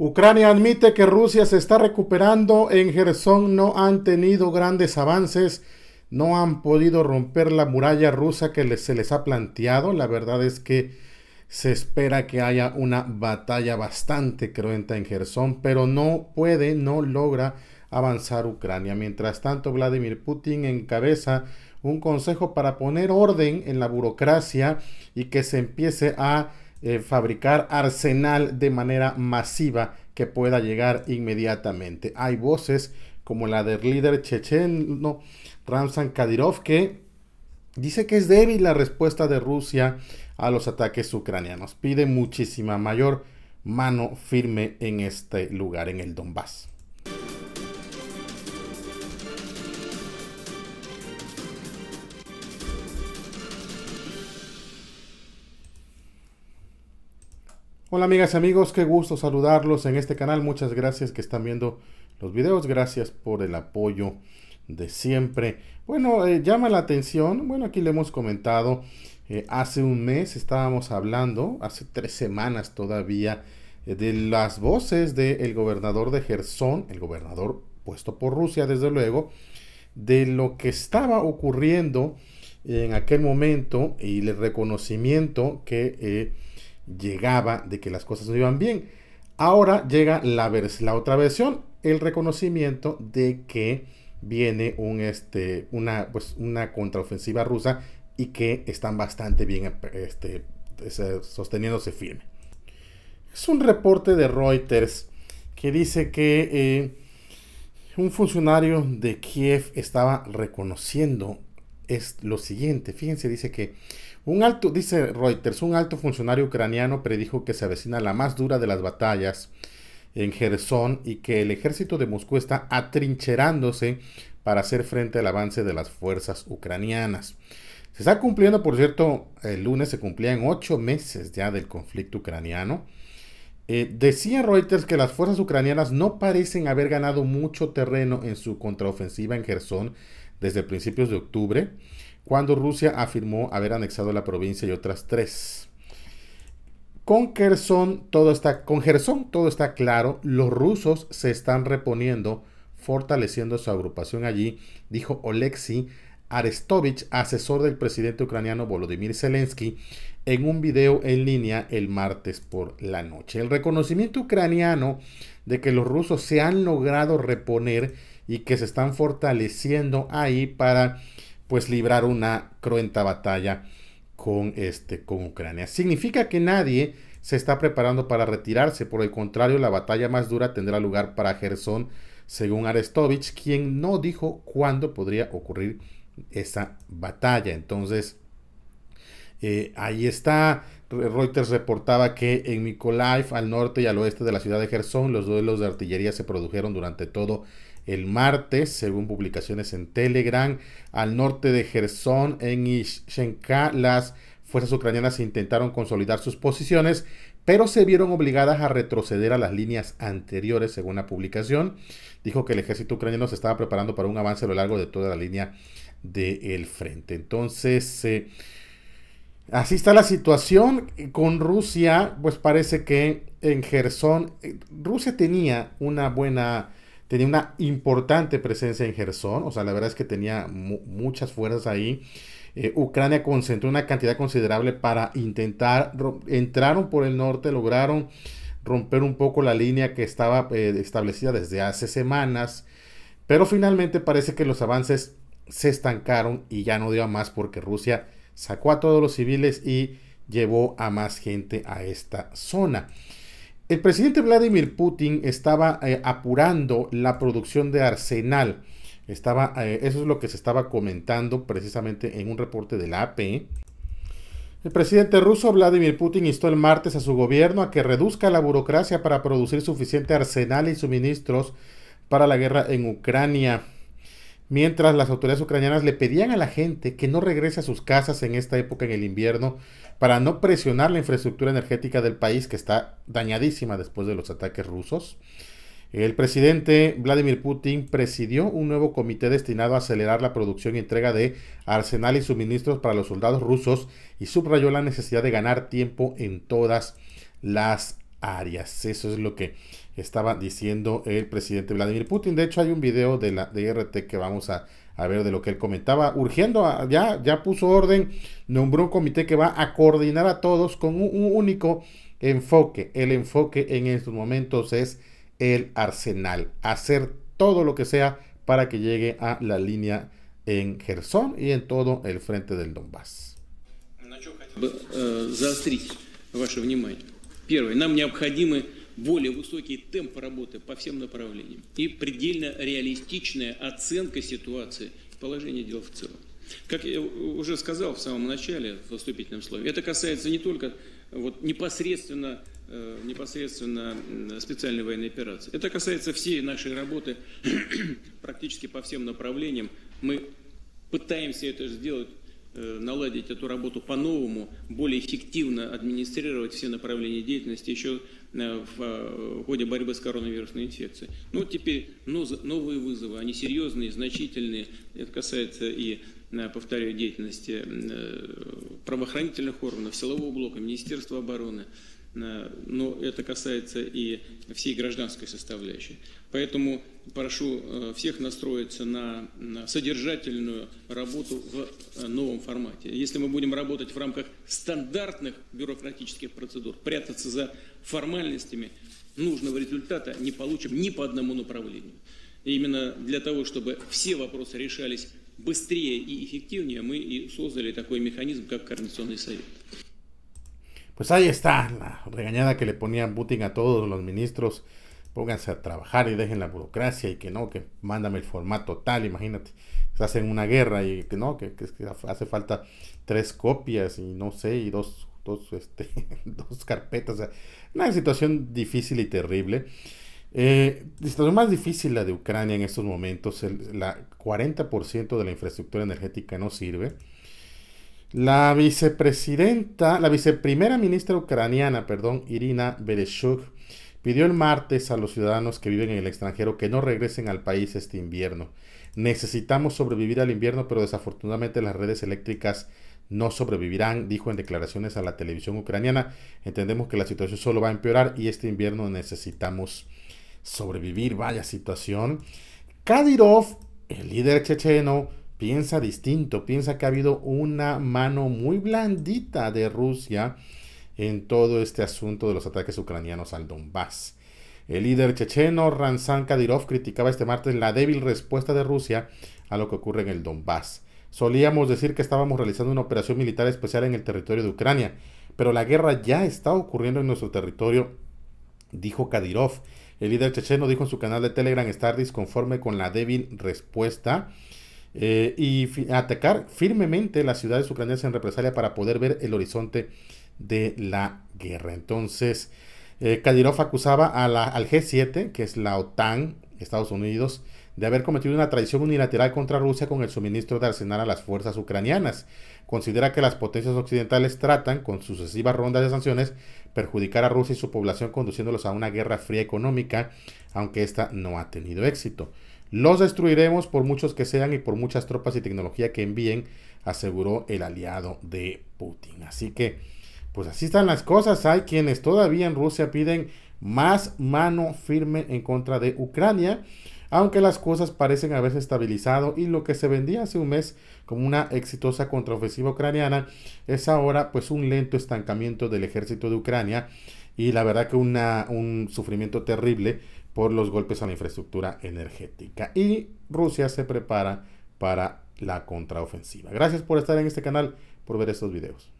Ucrania admite que Rusia se está recuperando. En Gerson no han tenido grandes avances. No han podido romper la muralla rusa que se les ha planteado. La verdad es que se espera que haya una batalla bastante cruenta en Gerson, pero no puede, no logra avanzar Ucrania. Mientras tanto, Vladimir Putin encabeza un consejo para poner orden en la burocracia y que se empiece a eh, fabricar arsenal de manera masiva que pueda llegar inmediatamente. Hay voces como la del líder checheno Ramzan Kadyrov que dice que es débil la respuesta de Rusia a los ataques ucranianos. Pide muchísima mayor mano firme en este lugar, en el Donbass. Hola amigas y amigos, qué gusto saludarlos en este canal. Muchas gracias que están viendo los videos, gracias por el apoyo de siempre. Bueno, eh, llama la atención, bueno, aquí le hemos comentado, eh, hace un mes estábamos hablando, hace tres semanas todavía, eh, de las voces del gobernador de Gerson, el gobernador puesto por Rusia, desde luego, de lo que estaba ocurriendo en aquel momento y el reconocimiento que llegaba de que las cosas no iban bien. Ahora llega la, la otra versión, el reconocimiento de que viene este, pues, una, contraofensiva rusa y que están bastante bien este, sosteniéndose firme. Es un reporte de Reuters que dice que eh, un funcionario de Kiev estaba reconociendo es lo siguiente. Fíjense, dice que un alto, dice Reuters, un alto funcionario ucraniano predijo que se avecina la más dura de las batallas en Gerson y que el ejército de Moscú está atrincherándose para hacer frente al avance de las fuerzas ucranianas. Se está cumpliendo, por cierto, el lunes se cumplían ocho meses ya del conflicto ucraniano. Eh, decía Reuters que las fuerzas ucranianas no parecen haber ganado mucho terreno en su contraofensiva en Gerson desde principios de octubre cuando Rusia afirmó haber anexado la provincia y otras tres. Con Gerson todo está, con todo está claro, los rusos se están reponiendo, fortaleciendo su agrupación allí, dijo Oleksiy Arestovich, asesor del presidente ucraniano Volodymyr Zelensky, en un video en línea el martes por la noche. El reconocimiento ucraniano de que los rusos se han logrado reponer y que se están fortaleciendo ahí para pues librar una cruenta batalla con, este, con Ucrania. Significa que nadie se está preparando para retirarse, por el contrario, la batalla más dura tendrá lugar para Gerson, según Arestovich, quien no dijo cuándo podría ocurrir esa batalla. Entonces, eh, ahí está. Reuters reportaba que en Mykolaiv, al norte y al oeste de la ciudad de Gerson, los duelos de artillería se produjeron durante todo el martes, según publicaciones en Telegram. Al norte de Gerson, en Ishenka, las fuerzas ucranianas intentaron consolidar sus posiciones, pero se vieron obligadas a retroceder a las líneas anteriores, según la publicación. Dijo que el ejército ucraniano se estaba preparando para un avance a lo largo de toda la línea del frente. Entonces, eh, así está la situación con Rusia, pues parece que en Gerson, eh, Rusia tenía una buena tenía una importante presencia en Gerson, o sea, la verdad es que tenía muchas fuerzas ahí. Eh, Ucrania concentró una cantidad considerable para intentar, entraron por el norte, lograron romper un poco la línea que estaba eh, establecida desde hace semanas, pero finalmente parece que los avances se estancaron y ya no dio más porque Rusia sacó a todos los civiles y llevó a más gente a esta zona. El presidente Vladimir Putin estaba eh, apurando la producción de arsenal. Estaba, eh, eso es lo que se estaba comentando precisamente en un reporte de la AP. E. El presidente ruso Vladimir Putin instó el martes a su gobierno a que reduzca la burocracia para producir suficiente arsenal y suministros para la guerra en Ucrania mientras las autoridades ucranianas le pedían a la gente que no regrese a sus casas en esta época en el invierno para no presionar la infraestructura energética del país que está dañadísima después de los ataques rusos. El presidente Vladimir Putin presidió un nuevo comité destinado a acelerar la producción y entrega de arsenal y suministros para los soldados rusos y subrayó la necesidad de ganar tiempo en todas las áreas. Eso es lo que estaba diciendo el presidente Vladimir Putin. De hecho, hay un video de la de RT que vamos a, ver de lo que él comentaba. Urgiendo, ya, ya puso orden, nombró un comité que va a coordinar a todos con un, un único enfoque. El enfoque en estos momentos es el arsenal. Hacer todo lo que sea para que llegue a la línea en Gerson y en todo el frente del Donbass. Э, Первое. Нам необходимы более высокий темп работы по всем направлениям и предельно реалистичная оценка ситуации, положения дел в целом. Как я уже сказал в самом начале, в вступительном слове, это касается не только вот, непосредственно, э, непосредственно специальной военной операции. Это касается всей нашей работы практически по всем направлениям. Мы пытаемся это сделать Э, наладить эту работу по-новому, более эффективно администрировать все направления деятельности еще э, э, в ходе борьбы с коронавирусной инфекцией. Ну, теперь новые вызовы, они серьезные, значительные. Это касается и, повторяю, деятельности правоохранительных органов, силового блока, Министерства обороны, Э, но это касается и всей гражданской составляющей. Поэтому прошу э, всех настроиться на содержательную работу в э, новом формате. Если мы будем работать в рамках стандартных бюрократических процедур, прятаться за формальностями, нужного результата не получим ни по одному направлению. И именно для того, чтобы все вопросы решались быстрее и эффективнее, мы и создали такой механизм, как Координационный совет. Pues ahí está la regañada que le ponía Putin a todos los ministros. Pónganse a trabajar y dejen la burocracia y que no, que mándame el formato tal, imagínate. Hacen una guerra y que no, que, hace falta tres copias y no sé, y dos, dos, este, dos carpetas. una situación difícil y terrible. Eh, situación más difícil la de Ucrania en estos momentos. El la 40% de la infraestructura energética no sirve. La vicepresidenta, la viceprimera ministra ucraniana, perdón, Irina Bereshuk, pidió el martes a los ciudadanos que viven en el extranjero que no regresen al país este invierno. Necesitamos sobrevivir al invierno, pero desafortunadamente las redes eléctricas no sobrevivirán, dijo en declaraciones a la televisión ucraniana. Entendemos que la situación solo va a empeorar y este invierno necesitamos sobrevivir. Vaya situación. Kadyrov, el líder checheno, piensa distinto, piensa que ha habido una mano muy blandita de Rusia en todo este asunto de los ataques ucranianos al Donbass. El líder checheno Ransan Kadyrov criticaba este martes la débil respuesta de Rusia a lo que ocurre en el Donbass. Solíamos decir que estábamos realizando una operación militar especial en el territorio de Ucrania, pero la guerra ya está ocurriendo en nuestro territorio, dijo Kadyrov. El líder checheno dijo en su canal de Telegram estar disconforme con la débil respuesta eh, y atacar firmemente las ciudades ucranianas en represalia para poder ver el horizonte de la guerra. Entonces, eh, Kadyrov acusaba a la, al G7, que es la OTAN, Estados Unidos, de haber cometido una traición unilateral contra Rusia con el suministro de arsenal a las fuerzas ucranianas. Considera que las potencias occidentales tratan, con sucesivas rondas de sanciones, perjudicar a Rusia y su población conduciéndolos a una guerra fría económica, aunque esta no ha tenido éxito. Los destruiremos por muchos que sean y por muchas tropas y tecnología que envíen, aseguró el aliado de Putin. Así que, pues así están las cosas. Hay quienes todavía en Rusia piden más mano firme en contra de Ucrania, aunque las cosas parecen haberse estabilizado y lo que se vendía hace un mes como una exitosa contraofensiva ucraniana es ahora pues un lento estancamiento del ejército de Ucrania y la verdad que una, un sufrimiento terrible por los golpes a la infraestructura energética. Y Rusia se prepara para la contraofensiva. Gracias por estar en este canal, por ver estos videos.